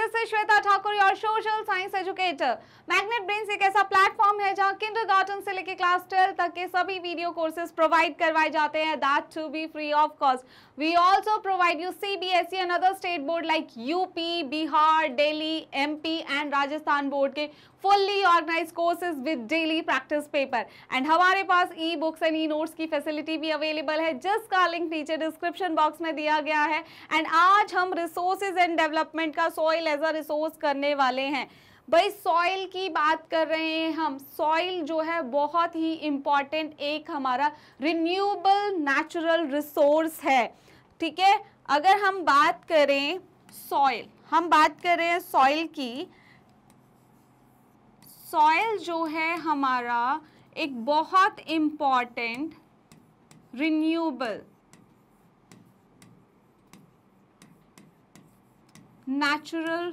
This is Shweta Thakur your social science educator magnet brain एक ऐसा platform है जहां किंडरगार्टन से लेकर क्लास ट्वेल्व तक के सभी वीडियो कोर्सेज प्रोवाइड करवाए जाते हैं that to be free of cost we also provide you C B S E and other state board like UP Bihar Delhi M P and Rajasthan board के fully organise courses with daily practice paper and हमारे पास e books and e notes की facility भी available है जिसका link नीचे description box में दिया गया है एंड आज हम रिसोर्सेज एंड डेवलपमेंट का सॉइल एज अ रिसोर्स करने वाले हैं भाई सॉइल की बात कर रहे हैं हम सॉइल जो है बहुत ही इम्पॉर्टेंट एक हमारा रिन्यूएबल नेचुरल रिसोर्स है ठीक है अगर हम बात करें सॉइल हम बात कर रहे हैं सॉइल की सॉइल जो है हमारा एक बहुत इम्पॉर्टेंट रिन्यूएबल नेचुरल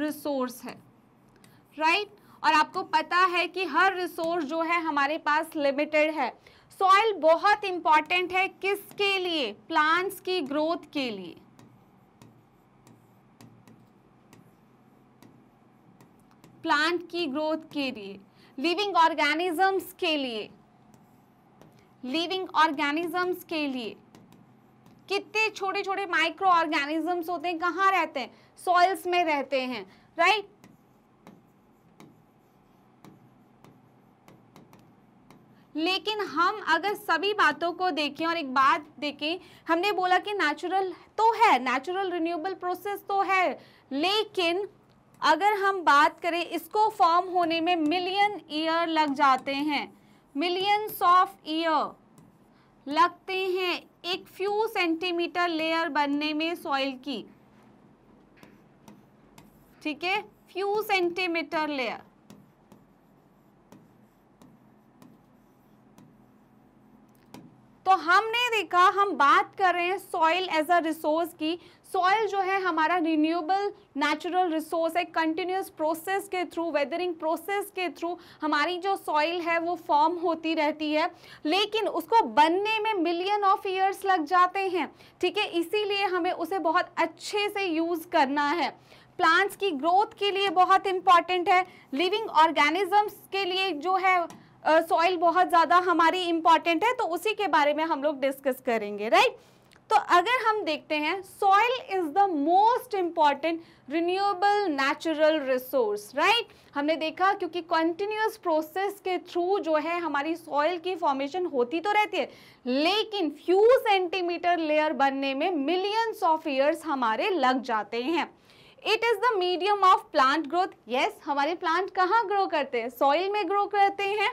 रिसोर्स है राइट right? और आपको पता है कि हर रिसोर्स जो है हमारे पास लिमिटेड है सॉइल बहुत इंपॉर्टेंट है किसके लिए प्लांट्स की ग्रोथ के लिए प्लांट की ग्रोथ के लिए लिविंग ऑर्गेनिजम्स के लिए लिविंग ऑर्गेनिजम्स के लिए कितने छोटे छोटे माइक्रो ऑर्गेनिजम्स होते हैं कहाँ रहते हैं सॉइल्स में रहते हैं राइट लेकिन हम अगर सभी बातों को देखें और एक बात देखें हमने बोला कि नेचुरल तो है नेचुरल रिन्यूएबल प्रोसेस तो है लेकिन अगर हम बात करें इसको फॉर्म होने में मिलियन ईयर लग जाते हैं मिलियंस ऑफ ईयर लगते हैं एक फ्यू सेंटीमीटर लेयर बनने में सॉइल की ठीक है फ्यू सेंटीमीटर लेयर तो हमने देखा हम बात कर रहे हैं सॉइल एज अ रिसोर्स की सॉइल जो है हमारा रिन्यूएबल नेचुरल रिसोर्स है कंटिन्यूस प्रोसेस के थ्रू वेदरिंग प्रोसेस के थ्रू हमारी जो सॉइल है वो फॉर्म होती रहती है लेकिन उसको बनने में मिलियन ऑफ ईयर्स लग जाते हैं ठीक है इसीलिए हमें उसे बहुत अच्छे से यूज़ करना है प्लांट्स की ग्रोथ के लिए बहुत इम्पॉर्टेंट है लिविंग ऑर्गेनिजम्स के लिए जो है सॉइल uh, बहुत ज़्यादा हमारी इंपॉर्टेंट है तो उसी के बारे में हम लोग डिस्कस करेंगे राइट right? तो अगर हम देखते हैं soil is the most important renewable natural resource right हमने देखा क्योंकि कंटिन्यूस प्रोसेस के थ्रू जो है हमारी सॉइल की फॉर्मेशन होती तो रहती है लेकिन फ्यू सेंटीमीटर लेयर बनने में मिलियंस ऑफ ईयर्स हमारे लग जाते हैं it is the medium of plant growth yes हमारे प्लांट कहाँ ग्रो करते हैं सॉइल में ग्रो करते हैं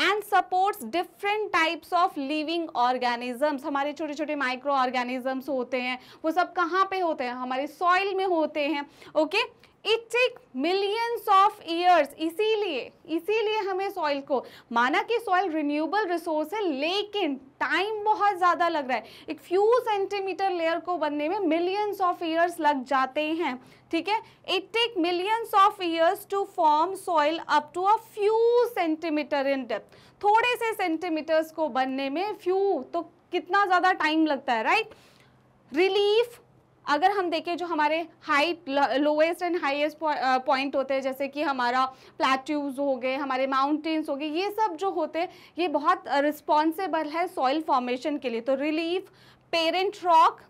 and supports different types of living organisms हमारे छोटे छोटे माइक्रो ऑर्गेनिजम्स होते हैं वो सब कहाँ पे होते हैं हमारे सॉइल में होते हैं okay okay? It take millions of years इसीलिए इसीलिए हमें सॉइल को माना कि सॉइल रिन्यूएबल रिसोर्स है लेकिन टाइम बहुत ज़्यादा लग रहा है एक फ्यू सेंटीमीटर लेयर को बनने में मिलियंस ऑफ ईयर्स लग जाते हैं ठीक है it take millions of years to form soil up to a few centimetre in depth थोड़े से सेंटीमीटर्स को बनने में फ्यू तो कितना ज़्यादा टाइम लगता है राइट रिलीफ अगर हम देखें जो हमारे height lowest and highest point होते हैं जैसे कि हमारा प्लेट्यूज हो गए हमारे माउंटेन्स हो गए ये सब जो होते हैं ये बहुत रिस्पॉन्सिबल है सॉइल फॉर्मेशन के लिए तो रिलीफ पेरेंट रॉक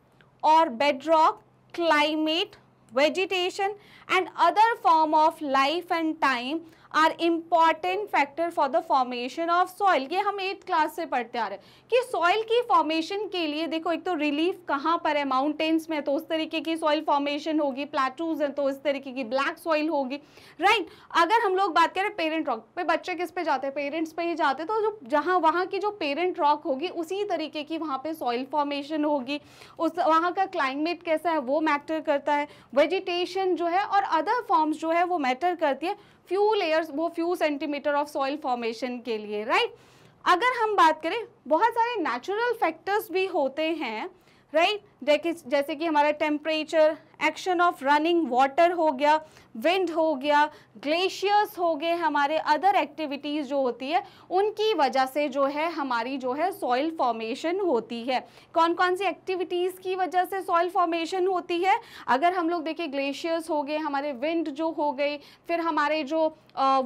और bed rock climate vegetation and other form of life and time are important factor for the formation of soil ये हम एट्थ क्लास से पढ़ते आ रहे हैं कि सॉइल की फॉर्मेशन के लिए देखो एक तो रिलीफ कहाँ पर है माउंटेन्स में तो उस तरीके की सॉइल फॉर्मेशन होगी प्लेटूज हैं तो इस तरीके की ब्लैक सॉइल होगी राइट अगर हम लोग बात करें पेरेंट रॉक पे बच्चे किस पे जाते हैं पेरेंट्स पे ही जाते तो जो जहाँ वहाँ की जो पेरेंट रॉक होगी उसी तरीके की वहाँ पे सॉइल फॉर्मेशन होगी उस वहाँ का क्लाइमेट कैसा है वो मैटर करता है वेजिटेशन जो है और अदर फॉर्म्स जो है वो मैटर करती है फ्यू लेयर्स वो few centimetre of soil formation के लिए राइट right? अगर हम बात करें बहुत सारे नेचुरल फैक्टर्स भी होते हैं राइट right? जैसे कि हमारा temperature action of running water हो गया विंड हो गया ग्लेशियर्स हो गए हमारे अदर एक्टिविटीज़ जो होती है उनकी वजह से जो है हमारी जो है सॉइल फॉर्मेशन होती है कौन कौन सी एक्टिविटीज़ की वजह से सॉइल फॉर्मेशन होती है अगर हम लोग देखें ग्लेशियर्स हो गए हमारे विंड जो हो गई फिर हमारे जो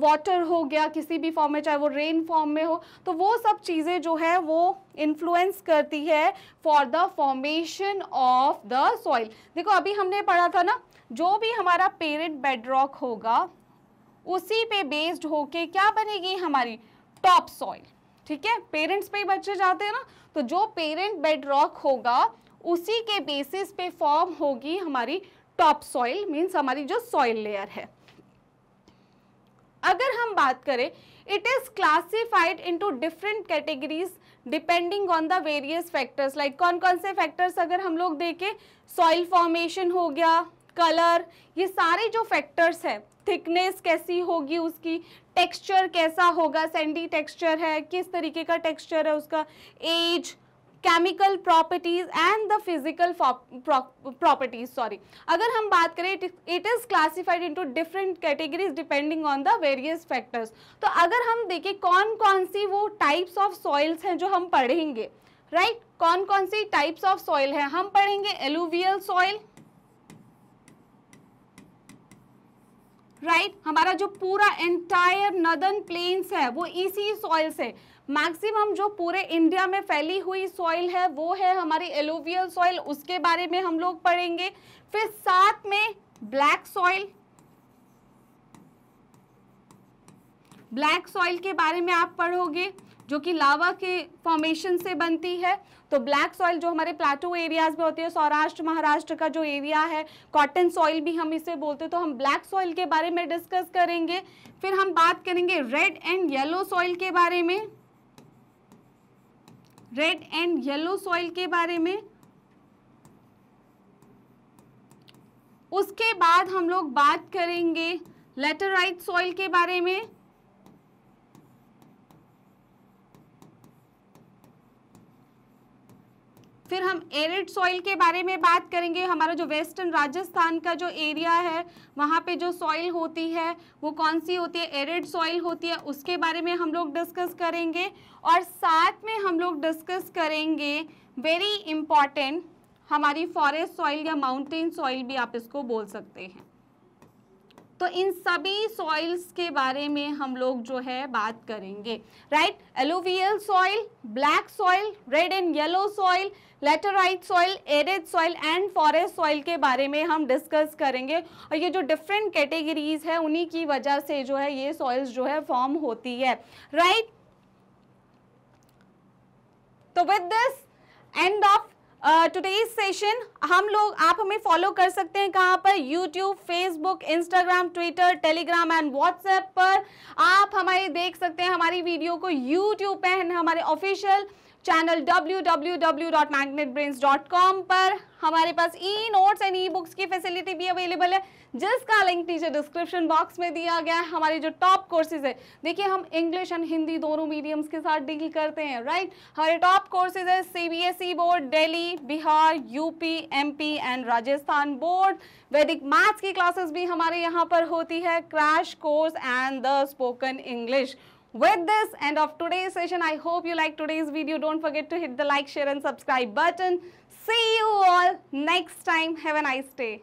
वाटर हो गया किसी भी फॉर्म में चाहे वो रेन फॉर्म में हो तो वो सब चीज़ें जो है वो इन्फ्लुएंस करती है for the formation of the soil देखो अभी हमने पढ़ा था ना जो भी हमारा पेरेंट बेडरॉक होगा उसी पे बेस्ड होके क्या बनेगी हमारी टॉप सॉइल ठीक है पेरेंट्स पे ही बच्चे जाते हैं ना तो जो पेरेंट बेडरॉक होगा उसी के बेसिस पे फॉर्म होगी हमारी टॉप सॉइल मीन्स हमारी जो सॉइल लेयर है अगर हम बात करें it is classified into different categories depending on the various factors like कौन कौन से फैक्टर्स अगर हम लोग देखें सॉइल फॉर्मेशन हो गया कलर ये सारे जो फैक्टर्स हैं थिकनेस कैसी होगी उसकी टेक्सचर कैसा होगा सैंडी टेक्सचर है किस तरीके का टेक्सचर है उसका age chemical properties and the physical properties sorry अगर हम बात करें it is classified into different categories depending on the various factors तो अगर हम देखें कौन कौन सी वो टाइप्स ऑफ सॉइल्स हैं जो हम पढ़ेंगे राइट right? कौन कौन सी टाइप्स ऑफ सॉइल है हम पढ़ेंगे एलुवियल सॉइल राइट right? हमारा जो पूरा एंटायर नदन प्लेन्स है वो इसी सॉइल से मैक्सिमम जो पूरे इंडिया में फैली हुई सॉइल है वो है हमारी एलोवियल सॉइल उसके बारे में हम लोग पढ़ेंगे फिर साथ में ब्लैक सॉइल ब्लैक सॉइल के बारे में आप पढ़ोगे जो कि लावा के फॉर्मेशन से बनती है तो ब्लैक सॉइल जो हमारे प्लाटो एरियाज में होती है सौराष्ट्र महाराष्ट्र का जो एरिया है कॉटन सॉइल भी हम इसे बोलते हैं तो हम ब्लैक सॉइल के बारे में डिस्कस करेंगे फिर हम बात करेंगे रेड एंड येलो सॉइल के बारे में रेड एंड येलो सॉइल के बारे में उसके बाद हम लोग बात करेंगे लेटराइट सॉइल के बारे में फिर हम एरिड सॉइल के बारे में बात करेंगे हमारा जो वेस्टर्न राजस्थान का जो एरिया है वहाँ पे जो सॉइल होती है वो कौन सी होती है एरिड सॉइल होती है उसके बारे में हम लोग डिस्कस करेंगे और साथ में हम लोग डिस्कस करेंगे वेरी इम्पॉर्टेंट हमारी फॉरेस्ट सॉइल या माउंटेन सॉइल भी आप इसको बोल सकते हैं तो इन सभी सॉइल्स के बारे में हम लोग जो है बात करेंगे right alluvial soil black soil red and yellow soil laterite soil arid soil and forest soil के बारे में हम डिस्कस करेंगे और ये जो डिफरेंट कैटेगरीज है उन्हीं की वजह से जो है ये सॉइल्स जो है फॉर्म होती है राइट right? तो with this end of today's session हम लोग आप हमें फॉलो कर सकते हैं कहाँ पर YouTube Facebook Instagram Twitter Telegram and WhatsApp पर आप हमारे देख सकते हैं हमारी वीडियो को यूट्यूब पे हमारे ऑफिशियल चैनल डब्ल्यू पर हमारे पास e notes and e books की फैसिलिटी भी अवेलेबल है जिसका लिंक नीचे डिस्क्रिप्शन बॉक्स में दिया गया है हमारे जो टॉप कोर्सेज है देखिए हम इंग्लिश एंड हिंदी दोनों मीडियम्स के साथ डील करते हैं राइट हमारे टॉप कोर्सेज है CBSE board Delhi Bihar UP MP and Rajasthan board वैदिक मैथ्स की क्लासेस भी हमारे यहाँ पर होती है crash course and the spoken English With this end of today's session, I hope you like today's video. Don't forget to hit the like, share and subscribe button. See you all next time. Have a nice day.